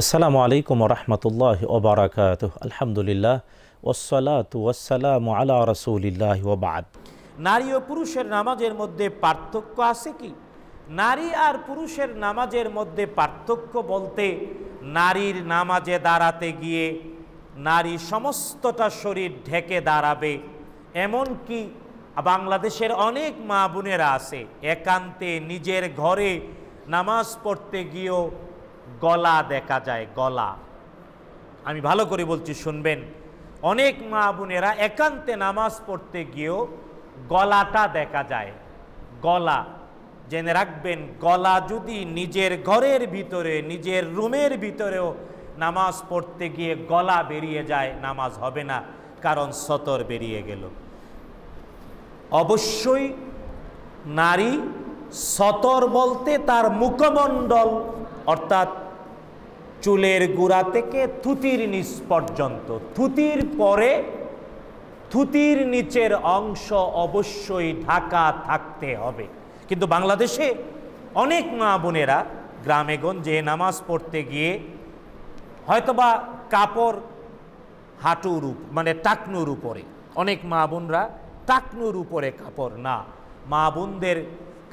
আসসালামু আলাইকুম রহমতুল্লাহ ওবরাকাত আলহামদুলিল্লাহ ওসলাত আল্লাহ আলা রসুলিল্লাহ ওবাদ নারী ও পুরুষের নামাজের মধ্যে পার্থক্য আছে কি নারী আর পুরুষের নামাজের মধ্যে পার্থক্য বলতে নারীর নামাজে দাঁড়াতে গিয়ে নারী সমস্তটা শরীর ঢেকে দাঁড়াবে এমন কি বাংলাদেশের অনেক মা বোনেরা আছে একান্তে নিজের ঘরে নামাজ পড়তে গিয়েও গলা দেখা যায় গলা আমি ভালো করে বলছি শুনবেন অনেক মা বোনেরা একান্তে নামাজ পড়তে গিয়েও গলাটা দেখা যায় গলা জেনে রাখবেন গলা যদি নিজের ঘরের ভিতরে নিজের রুমের ভিতরেও নামাজ পড়তে গিয়ে গলা বেরিয়ে যায় নামাজ হবে না কারণ সতর বেরিয়ে গেল অবশ্যই নারী সতর বলতে তার মুখমণ্ডল অর্থাৎ চুলের গোড়া থেকে থুতির নিচ পর্যন্ত থুতির পরে থুতির নিচের অংশ অবশ্যই ঢাকা থাকতে হবে কিন্তু বাংলাদেশে অনেক মা বোনেরা গ্রামে গঞ্জে নামাজ পড়তে গিয়ে হয়তোবা কাপড় হাঁটুর উপ মানে টাকনুর উপরে অনেক মা বোনরা টাকনুর উপরে কাপড় না মা বোনদের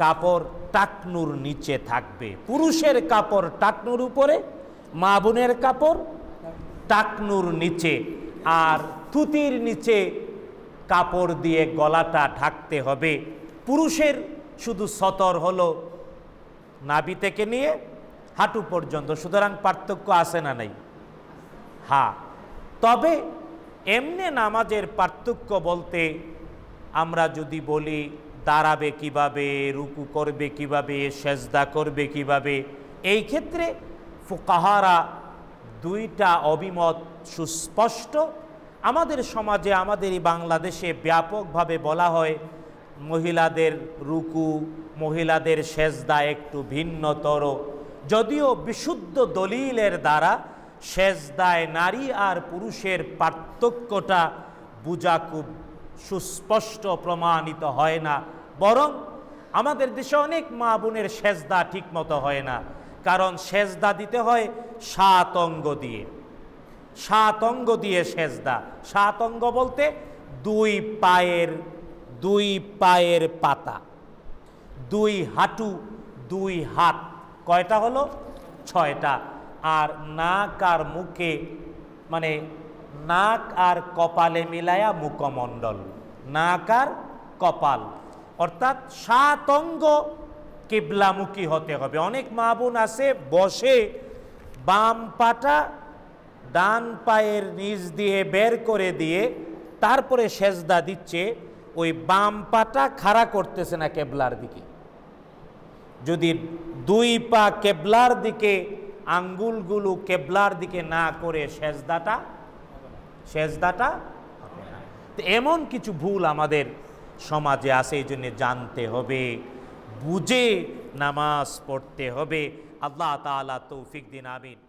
কাপড় টাকনুর নিচে থাকবে পুরুষের কাপড় টাকনুর উপরে মা বোনের কাপড় টাকনুর নিচে আর থুতির নিচে কাপড় দিয়ে গলাটা ঢাকতে হবে পুরুষের শুধু সতর হলো নাবি থেকে নিয়ে হাঁটু পর্যন্ত সুতরাং পার্থক্য আসে না নাই হা হ্যাঁ। তবে এমনি নামাজের পার্থক্য বলতে আমরা যদি বলি দাঁড়াবে কিভাবে রুকু করবে কিভাবে সেজদা করবে কিভাবে এই ক্ষেত্রে ফুকাহারা দুইটা অভিমত সুস্পষ্ট আমাদের সমাজে আমাদের এই বাংলাদেশে ব্যাপকভাবে বলা হয় মহিলাদের রুকু মহিলাদের সেজদা একটু ভিন্নতর যদিও বিশুদ্ধ দলিলের দ্বারা সেজদায় নারী আর পুরুষের পার্থক্যটা বোঝা খুব সুস্পষ্ট প্রমাণিত হয় না বরং আমাদের দেশে অনেক মা বোনের সেজদা ঠিকমতো হয় না কারণ সেজদা দিতে হয় সাত অঙ্গ দিয়ে সাত অঙ্গ দিয়ে সেজদা সাত অঙ্গ বলতে দুই পায়ের দুই পায়ের পাতা দুই হাঁটু দুই হাত কয়টা হলো ছয়টা আর নাক আর মুখে মানে নাক আর কপালে মিলায়া মুখমণ্ডল নাক আর কপাল অর্থাৎ সাত অঙ্গ কেবলামুখী হতে হবে অনেক মা বোন আছে বসে বাম পাটা ডান পায়ের নিচ দিয়ে বের করে দিয়ে তারপরে সেজদা দিচ্ছে ওই বাম পাটা খাড়া করতেছে না কেবলার দিকে যদি দুই পা কেবলার দিকে আঙ্গুলগুলো কেবলার দিকে না করে সেজদাটা সেজদাটা এমন কিছু ভুল আমাদের সমাজে আছে এই জন্যে জানতে হবে বুঝে নমাস করতে হবে আল্লাহ তাআলা তৌফিক দিন আমিন